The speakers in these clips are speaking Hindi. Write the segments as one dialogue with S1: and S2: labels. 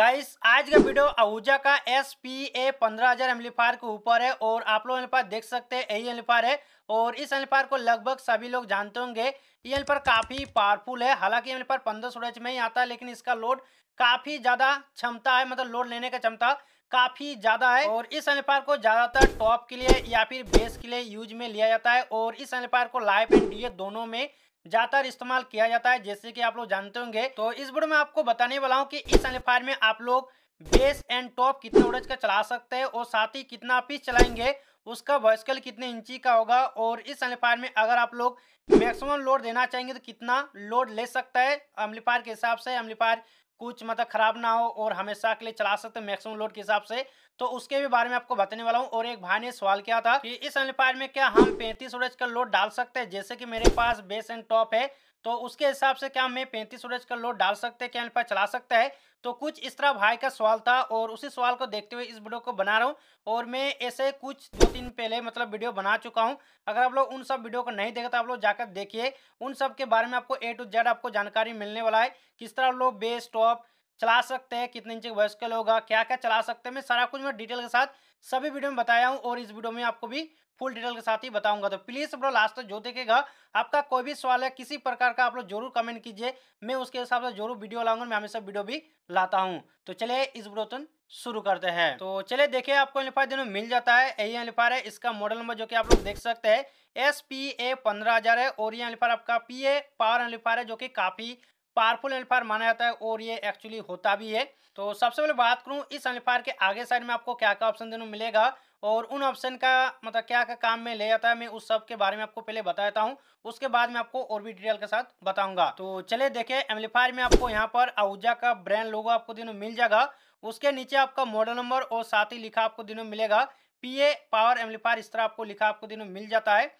S1: गाइस आज का वीडियो आहूजा का एस पी ए पंद्रह हजार एम्लीफायर के ऊपर है और आप लोग एम्लीफायर देख सकते हैं यही एम्लीफायर है और इस एम्लीफायर को लगभग सभी लोग जानते होंगे ये एम्लीफायर काफ़ी पावरफुल है हालांकि एम्लीफायर पंद्रह सौ में ही आता है लेकिन इसका लोड काफ़ी ज़्यादा क्षमता है मतलब लोड लेने का क्षमता काफ़ी ज़्यादा है और इस एम्लीफायर को ज़्यादातर टॉप के लिए या फिर बेस के लिए यूज में लिया जाता है और इस एम्लीफायर को लाइफ एंड डी दोनों में ज्यादातर इस्तेमाल किया जाता है जैसे कि आप लोग जानते होंगे तो इस वीडियो में आपको बताने वाला हूँ कि इस एम्पलीफायर में आप लोग बेस एंड टॉप कितने उड़ज का चला सकते हैं और साथ ही कितना पीस चलाएंगे उसका वॉइसकल कितने इंची का होगा और इस एम्पलीफायर में अगर आप लोग मैक्सिमम लोड देना चाहेंगे तो कितना लोड ले सकता है एम्पलीफायर के हिसाब से एम्पलीफायर कुछ मतलब खराब ना हो और हमेशा के लिए चला सकते हैं मैक्सिमम लोड के हिसाब से तो उसके भी बारे में आपको बताने वाला हूँ और एक भाई ने सवाल किया था कि इस एम्पलीफायर में क्या हम पैंतीस ओरेज का लोड डाल सकते हैं जैसे कि मेरे पास बेस एंड टॉप है तो उसके हिसाब से क्या हमें पैंतीस ओरेज का लोड डाल सकते हैं क्या एम्पलीफायर चला सकते हैं तो कुछ इस तरह भाई का सवाल था और उसी सवाल को देखते हुए इस वीडियो को बना रहा हूँ और मैं ऐसे कुछ दो तीन पहले मतलब वीडियो बना चुका हूँ अगर आप लोग उन सब वीडियो को नहीं देखा तो आप लोग जाकर देखिए उन सब के बारे में आपको ए टू जेड आपको जानकारी मिलने वाला है किस तरह लोग बेस टॉप चला सकते हैं कितने इंच वॉइस कॉल होगा क्या क्या चला सकते हैं मैं सारा कुछ मैं डिटेल के साथ सभी वीडियो में बताया हूँ और इस वीडियो में आपको भी फुल डिटेल के साथ ही बताऊंगा तो प्लीज़ ब्रो लास्ट तक जो देखेगा आपका कोई भी सवाल है किसी प्रकार का आप लोग जरूर कमेंट कीजिए मैं उसके हिसाब से जरूर वीडियो लाऊंगा मैं हमेशा वीडियो भी लाता हूँ तो चलिए इस ब्रोतन शुरू करते हैं तो चलिए देखिए आपको एलिफायर दोनों मिल जाता है यही एलिफायर है इसका मॉडल नंबर जो कि आप लोग देख सकते हैं एस पी ए पंद्रह हजार है और ये एलिफायर आपका पी ए पावर एलिफायर है जो कि काफ़ी पावरफुल एल्फायर माना जाता है और ये एक्चुअली होता भी है तो सबसे पहले बात करूँ इस एल्फायर के आगे साइड में आपको क्या क्या ऑप्शन देने मिलेगा और उन ऑप्शन का मतलब क्या क्या काम में ले जाता है मैं उस सब के बारे में आपको पहले बताता हूँ उसके बाद में आपको और भी डिटेल के साथ बताऊंगा तो चले देखे एम्पलीफायर में आपको यहाँ पर आहूजा का ब्रांड लोगो आपको दिनों मिल जाएगा उसके नीचे आपका मॉडल नंबर और साथ ही लिखा आपको दिनों मिलेगा पीए पावर एम्पलीफायर इस तरह आपको लिखा आपको दिनों मिल जाता है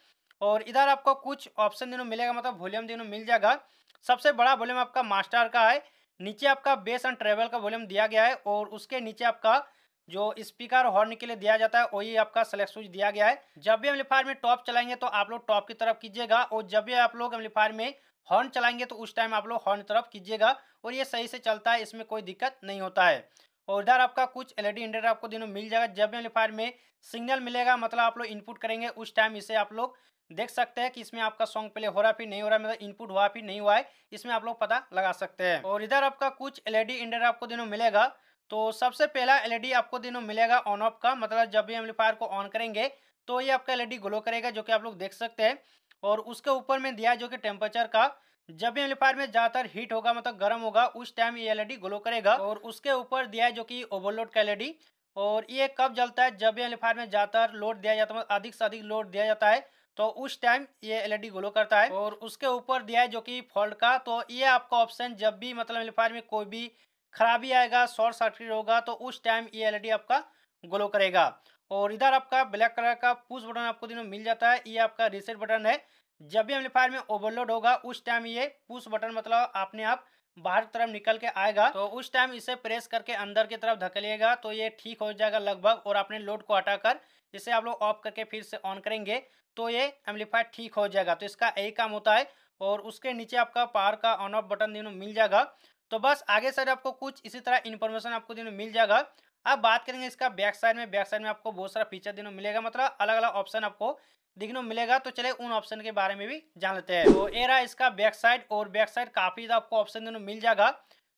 S1: और इधर आपको कुछ ऑप्शन देने मिलेगा मतलब वॉल्यूम देने मिल जाएगा सबसे बड़ा वॉल्यूम आपका मास्टर का है नीचे आपका बेस एंड ट्रेवल का वॉल्यूम दिया गया है और उसके नीचे आपका जो स्पीकर हॉर्न के लिए दिया जाता है वही आपका सेलेक्ट स्विच दिया गया है जब भी एम्पलीफायर में टॉप चलाएंगे तो आप लोग टॉप की तरफ कीजिएगा और जब भी आप लोग एम्पलीफायर में हॉर्न चलाएंगे तो उस टाइम आप लोग हॉर्न तरफ कीजिएगा और ये सही से चलता है इसमें कोई दिक्कत नहीं होता है और इधर आपका कुछ एलईडी e ई आपको दिनों मिल जाएगा जब एम्पलीफायर में सिग्नल मिलेगा मतलब आप लोग इनपुट करेंगे उस टाइम इसे आप लोग देख सकते हैं कि इसमें आपका सॉन्ग प्ले हो रहा फिर नहीं हो रहा मतलब इनपुट हुआ फिर नहीं हुआ है इसमें आप लोग पता लगा सकते हैं और इधर आपका कुछ एलईडी e ई आपको दिनों मिलेगा तो सबसे पहला एलईडी e आपको दिनों मिलेगा ऑन ऑफ का मतलब जब भी एम्पलीफायर को ऑन करेंगे तो ये आपका एलईडी ग्लो करेगा जो कि आप लोग देख सकते हैं और उसके ऊपर में दिया जो कि टेम्परेचर का जब भी एम्पलीफायर में ज़्यादातर हीट होगा मतलब गर्म होगा उस टाइम ये एलईडी ग्लो करेगा और उसके ऊपर दिया है जो कि ओवरलोड का एलईडी और ये कब जलता है जब भी एम्पलीफायर में ज़्यादातर लोड दिया जाता है मतलब अधिक से अधिक लोड दिया जाता है तो उस टाइम ये एलईडी ग्लो करता है और उसके ऊपर दिया है जो कि फॉल्ट का तो ये आपका ऑप्शन जब भी मतलब एम्पलीफायर में कोई भी खराबी आएगा शॉर्ट सर्किट होगा तो उस टाइम ये एल आपका ग्लो करेगा और इधर आपका ब्लैक कलर का पुश बटन आपको दिनों मिल जाता है ये आपका रिसेट बटन है जब भी एम्पलीफायर में ओवरलोड होगा उस टाइम ये पुश बटन मतलब अपने आप बाहर की तरफ निकल के आएगा तो उस टाइम इसे प्रेस करके अंदर की तरफ धकेलिएगा तो ये ठीक हो जाएगा लगभग और अपने लोड को हटाकर इसे आप लोग ऑफ करके फिर से ऑन करेंगे तो ये एम्पलीफायर ठीक हो जाएगा तो इसका यही काम होता है और उसके नीचे आपका पावर का ऑन ऑफ बटन दिनों मिल जाएगा तो बस आगे सर आपको कुछ इसी तरह इन्फॉर्मेशन आपको दिनों मिल जाएगा अब बात करेंगे इसका बैक साइड में बैक साइड में आपको बहुत सारा फीचर दिनों मिलेगा मतलब अलग अलग ऑप्शन आपको देखने मिलेगा तो चले उन ऑप्शन के बारे में भी जान लेते हैं तो ए रहा इसका बैक साइड और बैक साइड काफ़ी आपको ऑप्शन दोनों मिल जाएगा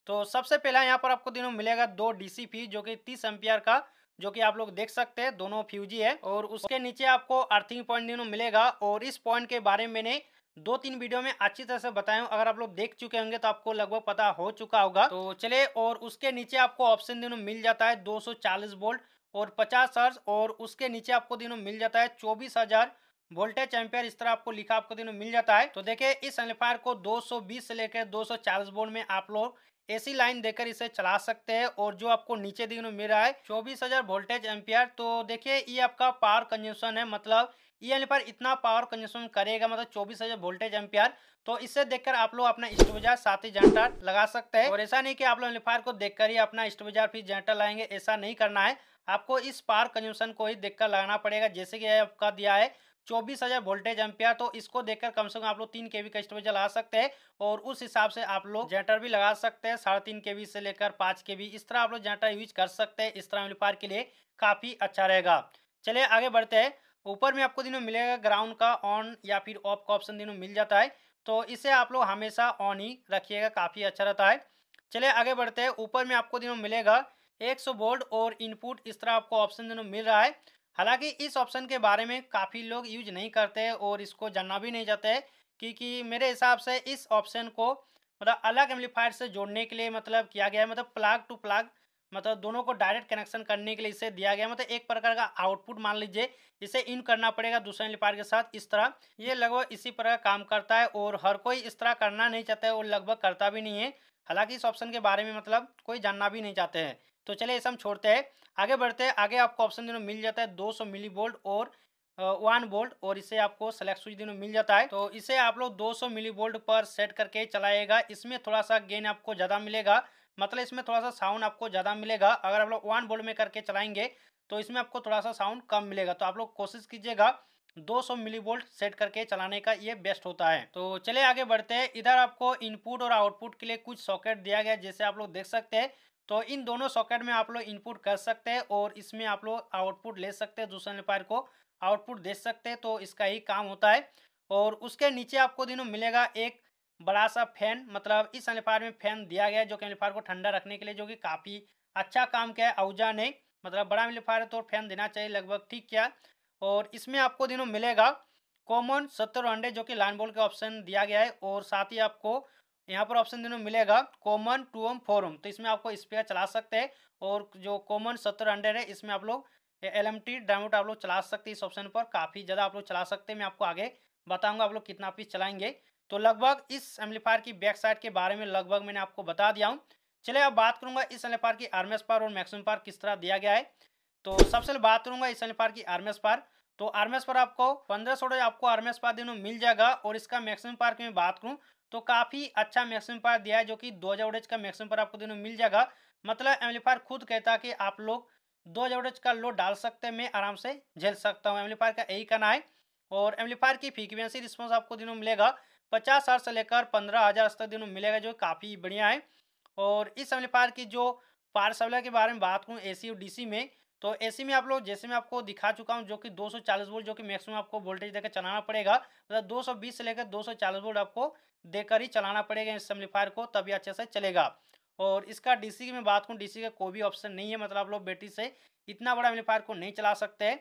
S1: तो सबसे पहला यहाँ पर आपको दिनों मिलेगा दो डीसीपी जो कि तीस एम्पियर का जो कि आप लोग देख सकते हैं दोनों फ्यूजी है और उसके नीचे आपको अर्थिंग पॉइंट दिनों मिलेगा और इस पॉइंट के बारे में मैंने दो तीन वीडियो में अच्छी तरह से बताया अगर आप लोग देख चुके होंगे तो आपको लगभग पता हो चुका होगा तो चले और उसके नीचे आपको ऑप्शन दिनों मिल जाता है 240 वोल्ट और पचास हर्ज और उसके नीचे आपको दिनों मिल जाता है चौबीस हजार वोल्टेज एम्पेयर इस तरह आपको लिखा आपको दिन मिल जाता है तो देखिए इस एम्पलीफायर को 220 से लेकर 240 वोल्ट में आप लोग एसी लाइन देकर इसे चला सकते हैं और जो आपको नीचे दिन मिल रहा है चौबीस हजार वोल्टेज एम्पियर तो देखिए ये आपका पावर कंजन है मतलब ये एल पर इतना पावर कंजन करेगा मतलब चौबीस हजार वोल्टेज एम्पियर तो इसे देखकर आप लोग अपना स्टोबजार साथ ही जनरेटर लगा सकते हैं और ऐसा नहीं कि आप लोग एलिफायर को देखकर ही अपना स्टोबजार फिर जनरेटर लाएंगे ऐसा नहीं करना है आपको इस पावर कंजन को ही देखकर लगाना पड़ेगा जैसे कि आपका दिया है चौबीस हज़ार वोल्टेज एम्पियर तो इसको देखकर कम से कम आप लोग तीन के का स्टोरेज लगा सकते हैं और उस हिसाब से आप लोग जनरेटर भी लगा सकते हैं साढ़े तीन के से लेकर पाँच के इस तरह आप लोग जनरेटर यूज कर सकते हैं इस तरह एम्पलीफायर के लिए काफ़ी अच्छा रहेगा चलिए आगे बढ़ते हैं ऊपर में आपको दिनों मिलेगा ग्राउंड का ऑन या फिर ऑफ का ऑप्शन दिनों मिल जाता है तो इसे आप लोग हमेशा ऑन ही रखिएगा काफ़ी अच्छा रहता है चलिए आगे बढ़ते हैं ऊपर में आपको दिनों मिलेगा 100 सौ वोल्ट और इनपुट इस तरह आपको ऑप्शन दिनों मिल रहा है हालांकि इस ऑप्शन के बारे में काफ़ी लोग यूज नहीं करते और इसको जानना भी नहीं चाहते क्योंकि मेरे हिसाब से इस ऑप्शन को मतलब अलग एम्पलीफायर से जोड़ने के लिए मतलब किया गया है मतलब प्लाग टू प्लाग मतलब दोनों को डायरेक्ट कनेक्शन करने के लिए इसे दिया गया मतलब एक प्रकार का आउटपुट मान लीजिए इसे इन करना पड़ेगा दूसरे एम्पलीफायर के साथ इस तरह ये लगभग इसी प्रकार काम करता है और हर कोई इस तरह करना नहीं चाहता है और लगभग करता भी नहीं है हालांकि इस ऑप्शन के बारे में मतलब कोई जानना भी नहीं चाहते हैं तो चलिए इसे हम छोड़ते हैं आगे बढ़ते हैं आगे आपको ऑप्शन दिनों मिल जाता है 200 मिली बोल्ट और वन बोल्ट और इसे आपको सेलेक्ट स्विच दिनों मिल जाता है तो इसे आप लोग 200 मिली बोल्ट पर सेट करके चलाएगा इसमें थोड़ा सा गेन आपको ज़्यादा मिलेगा मतलब इसमें थोड़ा सा साउंड आपको ज़्यादा मिलेगा अगर आप लोग वन बोल्ट में करके चलाएंगे तो इसमें आपको थोड़ा सा साउंड कम मिलेगा तो आप लोग कोशिश कीजिएगा 200 बोल्ट सेट करके चलाने का ये बेस्ट होता है तो चले आगे बढ़ते हैं इधर आपको इनपुट और आउटपुट के लिए कुछ सॉकेट दिया गया है जैसे आप लोग देख सकते हैं तो इन दोनों सॉकेट में आप लोग इनपुट कर सकते हैं और इसमें आप लोग आउटपुट ले सकते हैं दूसरे एम्पायर को आउटपुट दे सकते हैं तो इसका ही काम होता है और उसके नीचे आपको दिनों मिलेगा एक बड़ा सा फैन मतलब इस एम्पायर में फैन दिया गया है जो कि एम्पायर को ठंडा रखने के लिए जो कि काफ़ी अच्छा काम किया है अवजा ने मतलब बड़ा एम्पायर है तो फैन देना चाहिए लगभग ठीक किया और इसमें आपको दिनों मिलेगा कॉमन सत्तर हंड्रेड जो कि लाइन बॉल का ऑप्शन दिया गया है और साथ ही आपको यहाँ पर ऑप्शन दोनों मिलेगा common two ohm four ohm तो इसमें आपको स्पेयर चला सकते हैं और जो कॉमन सत्तर हंड्रेड है इसमें आप लोग एल एम टी डायमोट आप लोग चला सकते हैं इस ऑप्शन पर काफ़ी ज़्यादा आप लोग चला सकते हैं मैं आपको आगे बताऊंगा आप लोग कितना पीस चलाएंगे तो लगभग इस एम्पलीफायर की बैक साइड के बारे में लगभग मैंने आपको बता दिया हूँ चले अब बात करूँगा इस एम्पलीफायर की आर्मेस पार और मैक्सिमम पार किस तरह दिया गया है तो सबसे बात करूँगा इस एम्पलीफायर की आर्मेस पार तो आर्मेस पार आपको पंद्रह सौ आपको आर्मेस पार दिनों मिल जाएगा और इसका मैक्सिमम पार की मैं बात करूँ तो काफ़ी अच्छा मैक्सिमम पावर दिया है जो कि दो हजार का मैक्सिमम पावर आपको दिनों मिल जाएगा मतलब एम्पलीफायर खुद कहता है कि आप लोग दो हजार का लोड डाल सकते हैं मैं आराम से झेल सकता हूँ एम्पलीफायर का यही कहना है और एम्पलीफायर की फ्रीक्वेंसी रिस्पॉन्स आपको दिनों मिलेगा पचास से लेकर पंद्रह हज़ार तक दिनों मिलेगा जो काफ़ी बढ़िया है और इस एम्पलीफायर की जो पार सप्लाई के बारे में बात करूँ ए और डी में तो ए में आप लोग जैसे मैं आपको दिखा चुका हूँ जो कि 240 सौ वोल्ट जो कि मैक्सिमम आपको वोल्टेज देकर चलाना पड़ेगा मतलब तो 220 से लेकर 240 सौ वोल्ट आपको देकर ही चलाना पड़ेगा इस एम्पलीफायर को तभी अच्छे से चलेगा और इसका डीसी की मैं बात करूँ डीसी का कोई भी ऑप्शन नहीं है मतलब आप लोग बैटरी से इतना बड़ा एम्पलीफायर को नहीं चला सकते हैं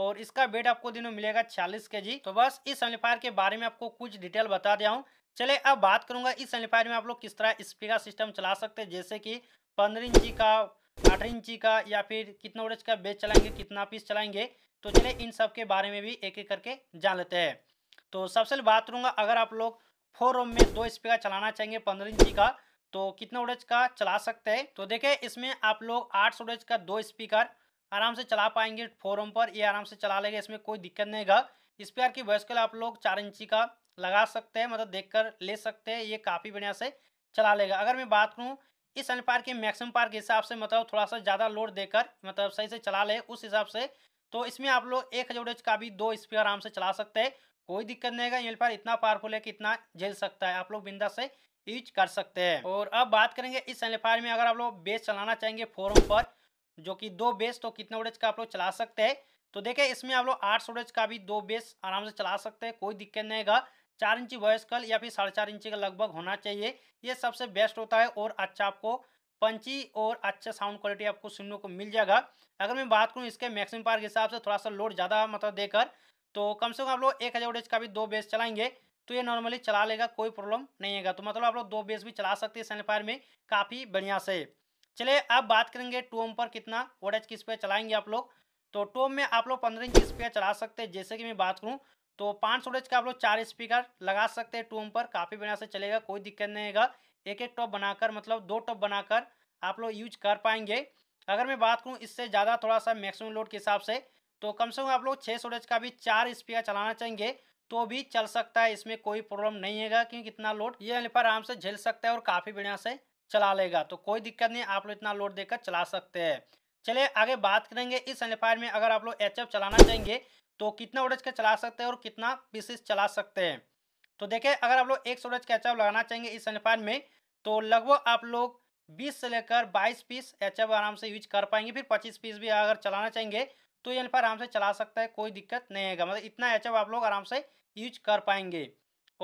S1: और इसका वेट आपको दिनों मिलेगा छियालीस के जी तो बस इस एम्पलीफायर के बारे में आपको कुछ डिटेल बता दिया हूँ चले अब बात करूँगा इस एम्पलीफायर में आप लोग किस तरह स्पीकर सिस्टम चला सकते हैं जैसे कि पंद्रह इंची का आठ इंची का या फिर कितना ओरेज का बेच चलाएंगे कितना पीस चलाएंगे तो चले इन सब के बारे में भी एक एक करके जान लेते हैं तो सबसे बात करूँगा अगर आप लोग फोर ओम में दो स्पीकर चलाना चाहेंगे पंद्रह इंची का तो कितना उड़ेज का चला सकते हैं तो देखिए इसमें आप लोग आठ सौ का दो स्पीकर आराम से चला पाएंगे फोर ओम पर ये आराम से चला लेंगे इसमें कोई दिक्कत नहीं होगा स्पीकर की वॉइस के आप लोग चार इंची का लगा सकते हैं मतलब देख ले सकते हैं ये काफ़ी बढ़िया से चला लेगा अगर मैं बात करूँ इस एम्पायर के मैक्सिमम पार के हिसाब से मतलब थोड़ा सा ज़्यादा लोड देकर मतलब सही से चला ले उस हिसाब से तो इसमें आप लोग एक हज़ार का भी दो स्पीकर आराम से चला सकते हैं कोई दिक्कत नहीं है यहाँ पर इतना पावरफुल है कि इतना झेल सकता है आप लोग बिंदा से यूज कर सकते हैं और अब बात करेंगे इस एम्पलीफायर में अगर आप लोग बेस चलाना चाहेंगे फोरम पर जो कि दो बेस तो कितना वोल्टेज का आप लोग चला सकते हैं तो देखिए इसमें आप लोग आठ सौ का भी दो बेस आराम से चला सकते हैं कोई दिक्कत नहीं है चार इंची वॉयस कल या फिर साढ़े चार इंची का लगभग होना चाहिए ये सबसे बेस्ट होता है और अच्छा आपको पंची और अच्छा साउंड क्वालिटी आपको सुनने को मिल जाएगा अगर मैं बात करूँ इसके मैक्सिमम पार के हिसाब से थोड़ा सा लोड ज़्यादा मतलब देकर तो कम से कम आप लोग एक हज़ार का भी दो बेस चलाएंगे तो ये नॉर्मली चला लेगा कोई प्रॉब्लम नहीं है तो मतलब आप लोग दो बेस भी चला सकते हैं सैनिफायर में काफ़ी बढ़िया से चलिए अब बात करेंगे टोम पर कितना ओडेज किस पे चलाएंगे आप लोग तो टोम में आप लोग पंद्रह इंच स्पीकर चला सकते हैं जैसे कि मैं बात करूँ तो पाँच सौ का आप लोग चार स्पीकर लगा सकते हैं टोम पर काफ़ी बढ़िया से चलेगा कोई दिक्कत नहीं आएगा एक एक टॉप बनाकर मतलब दो टॉप बनाकर आप लोग यूज कर पाएंगे अगर मैं बात करूँ इससे ज़्यादा थोड़ा सा मैक्सिमम लोड के हिसाब से तो कम से कम आप लोग छः सौ का भी चार स्पीकर चलाना चाहेंगे तो भी चल सकता है इसमें कोई प्रॉब्लम नहीं है क्योंकि इतना लोड ये एल आराम से झेल सकता है और काफ़ी बढ़िया से चला लेगा तो कोई दिक्कत नहीं आप लोग इतना लोड देकर चला सकते हैं चलिए आगे बात करेंगे इस एम्पलीफायर में अगर आप लोग एच चलाना चाहेंगे तो कितना ओडेज का चला सकते हैं और कितना पीसेस चला सकते हैं तो देखिए अगर आप लोग एक सौ का एच लगाना चाहेंगे इस एम्पलीफायर में तो लगभग आप लोग 20 से लेकर 22 पीस एच आराम से यूज कर पाएंगे फिर 25 पीस भी अगर चलाना चाहेंगे तो ये एल्फायर आराम से चला सकता है कोई दिक्कत नहीं आएगा मतलब इतना एच आप लोग आराम से यूज कर पाएंगे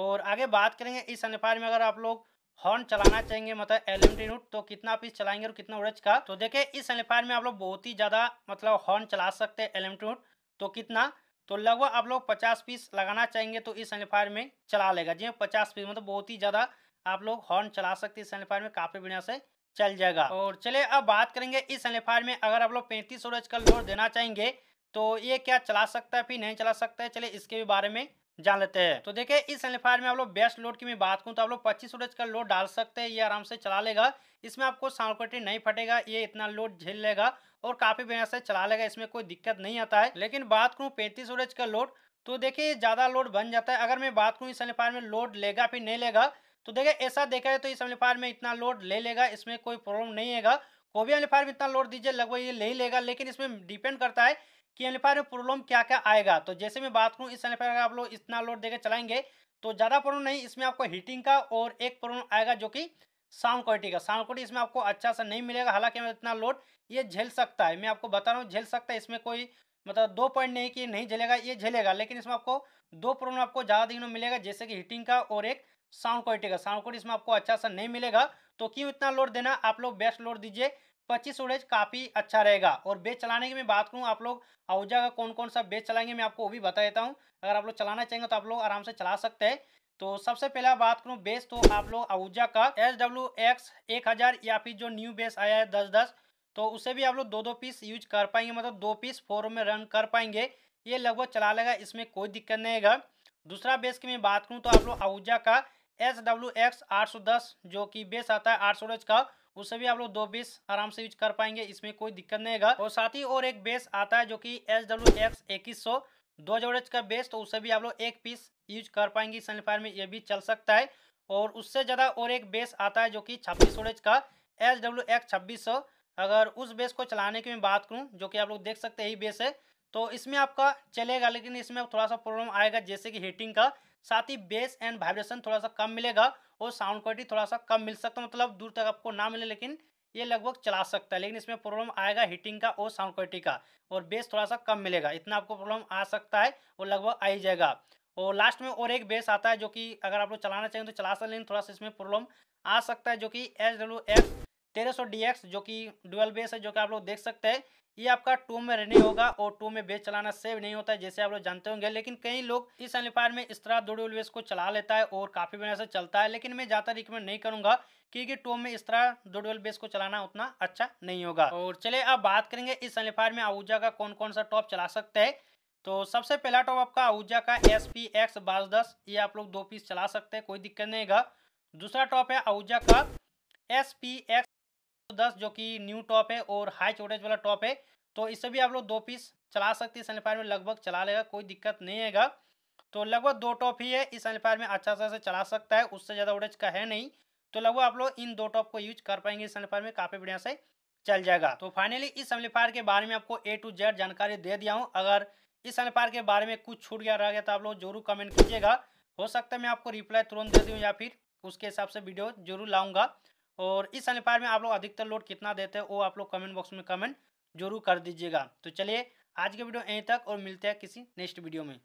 S1: और आगे बात करेंगे इस एल्फायर में अगर आप लोग हॉर्न चलाना चाहेंगे मतलब एल एम रूट तो कितना पीस चलाएंगे और कितना उड़ेज का तो देखिए इस एम्पलीफायर में आप लोग बहुत ही ज़्यादा मतलब हॉर्न चला सकते हैं एल एम रूट तो कितना तो लगभग आप लोग पचास पीस लगाना चाहेंगे तो इस एम्पलीफायर में चला लेगा जी हाँ, पचास पीस मतलब बहुत ही ज़्यादा आप लोग हॉर्न चला सकते हैं इस एम्पलीफायर में काफ़ी बढ़िया से चल जाएगा और चले अब बात करेंगे इस एनलेफायर में अगर आप लोग पैंतीस सौ का लोड देना चाहेंगे तो ये क्या चला सकता है फिर नहीं चला सकता है चले इसके भी बारे में जान लेते हैं तो देखिए इस एनलेफायर में आप लोग बेस्ट लोड की मैं बात करूँ तो आप लोग पच्चीस सूरज का लोड डाल सकते हैं ये आराम से चला लेगा इसमें आपको साउंड क्वालिटी नहीं फटेगा ये इतना लोड झेल लेगा और काफ़ी बढ़िया से चला लेगा इसमें कोई दिक्कत नहीं आता है लेकिन बात करूँ पैंतीस सूरज का लोड तो देखिए ज़्यादा लोड बन जाता है अगर मैं बात करूँ इस एनलेफायर में लोड लेगा फिर नहीं लेगा तो देखिए ऐसा देखा है तो इस एम्पलीफायर में इतना लोड ले लेगा इसमें कोई प्रॉब्लम नहीं आएगा कोई भी एम्पलीफायर में इतना लोड दीजिए लगभग ये ले ही लेगा लेकिन इसमें डिपेंड करता है कि एम्पलीफायर में प्रॉब्लम क्या क्या आएगा तो जैसे मैं बात करूँ इस एम्पलीफायर का आप लोग इतना लोड देकर चलाएंगे तो ज़्यादा प्रॉब्लम नहीं इसमें आपको हीटिंग का और एक प्रॉब्लम आएगा जो कि साउंड क्वालिटी का साउंड क्वालिटी इसमें आपको अच्छा सा नहीं मिलेगा हालांकि मैं इतना लोड ये झेल सकता है मैं आपको बता रहा हूँ झेल सकता है इसमें कोई मतलब दो पॉइंट नहीं कि नहीं झेलेगा ये झेलेगा लेकिन इसमें आपको दो प्रॉब्लम आपको ज़्यादा दिनों मिलेगा जैसे कि हीटिंग का और एक साउंड क्वालिटी का साउंड क्वालिटी इसमें आपको अच्छा सा नहीं मिलेगा तो क्यों इतना लोड देना आप लोग बेस्ट लोड दीजिए पच्चीस ओडेज काफ़ी अच्छा रहेगा और बेच चलाने की मैं बात करूँ आप लोग आहूजा का कौन कौन सा बेच चलाएंगे मैं आपको वो भी बता देता हूँ अगर आप लोग चलाना चाहेंगे तो आप लोग आराम से चला सकते हैं तो सबसे पहले बात करूँ बेस तो आप लोग आहूजा का एस डब्ल्यू एक्स एक हज़ार या फिर जो न्यू बेस आया है दस दस तो उसे भी आप लोग दो दो पीस यूज कर पाएंगे मतलब दो पीस फोर में रन कर पाएंगे ये लगभग चला लेगा इसमें कोई दिक्कत नहीं है दूसरा बेस की मैं बात करूँ तो आप लोग आहूजा का एस डब्ल्यू एक्स आठ सौ दस जो कि बेस आता है आठ सौ का उससे भी आप लोग दो बेस आराम से यूज कर पाएंगे इसमें कोई दिक्कत नहीं है और साथ ही और एक बेस आता है जो कि एस डब्ल्यू एक्स इक्कीस सौ दो जोरेज का बेस तो उससे भी आप लोग एक पीस यूज कर पाएंगे सनफायर में ये भी चल सकता है और उससे ज़्यादा और एक बेस आता है जो कि छब्बीस जोरेज का एस डब्ल्यू एक्स छब्बीस सौ अगर उस बेस को चलाने की मैं बात करूँ जो कि आप लोग देख सकते हैं यही बेस है तो इसमें आपका चलेगा लेकिन इसमें थोड़ा सा प्रॉब्लम आएगा जैसे कि हीटिंग का साथ ही बेस एंड वाइब्रेशन थोड़ा सा कम मिलेगा और साउंड क्वालिटी थोड़ा सा कम मिल सकता है मतलब दूर तक आपको ना मिले लेकिन ये लगभग चला सकता है लेकिन इसमें प्रॉब्लम आएगा हीटिंग का और साउंड क्वालिटी का और बेस थोड़ा सा कम मिलेगा इतना आपको प्रॉब्लम आ सकता है और लगभग आ ही जाएगा और लास्ट में और एक बेस आता है जो कि अगर आप लोग चलाना चाहें तो चला सकते लेकिन थोड़ा सा इसमें प्रॉब्लम आ सकता है जो कि एच डब्ल्यू एफ तेरह सौ डी एक्स जो कि डुअल बेस है जो कि आप लोग देख सकते हैं ये आपका टू में रनिंग होगा और टू में बेस चलाना सेव नहीं होता है जैसे आप लोग जानते होंगे लेकिन कई लोग इस एम्पायर में इस तरह दो डुअल बेस को चला लेता है और काफ़ी बढ़िया से चलता है लेकिन मैं ज़्यादा रिकमेंड नहीं करूंगा क्योंकि टू में इस तरह दो डुअल बेस को चलाना उतना अच्छा नहीं होगा और चले अब बात करेंगे इस एम्पायर में आहूजा का कौन कौन सा टॉप चला सकते हैं तो सबसे पहला टॉप आपका आहूजा का एस पी एक्स बारह दस ये आप लोग दो पीस चला सकते हैं कोई दिक्कत नहीं है दूसरा टॉप है आहूजा का एस पी एक्स दस जो कि न्यू टॉप है और हाई चोटेज वाला टॉप है तो इससे भी आप लोग दो पीस चला सकते हैं इस में लगभग चला लेगा कोई दिक्कत नहीं आएगा तो लगभग दो टॉप ही है इस एम्पलीफायर में अच्छा सा से चला सकता है उससे ज़्यादा वोल्टेज का है नहीं तो लगभग आप लोग इन दो टॉप को यूज कर पाएंगे इस एम्पलीफायर में काफ़ी बढ़िया से चल जाएगा तो फाइनली इस एम्पलीफायर के बारे में आपको ए टू जेड जानकारी दे दिया हूँ अगर इस एम्पलीफायर के बारे में कुछ छूट गया रह गया तो आप लोग जरूर कमेंट कीजिएगा हो सकता है मैं आपको रिप्लाई तुरंत दे दूँ या फिर उसके हिसाब से वीडियो जरूर लाऊंगा और इस अनपायर में आप लोग अधिकतर लोड कितना देते हैं वो आप लोग कमेंट बॉक्स में कमेंट जरूर कर दीजिएगा तो चलिए आज के वीडियो यहीं तक और मिलते हैं किसी नेक्स्ट वीडियो में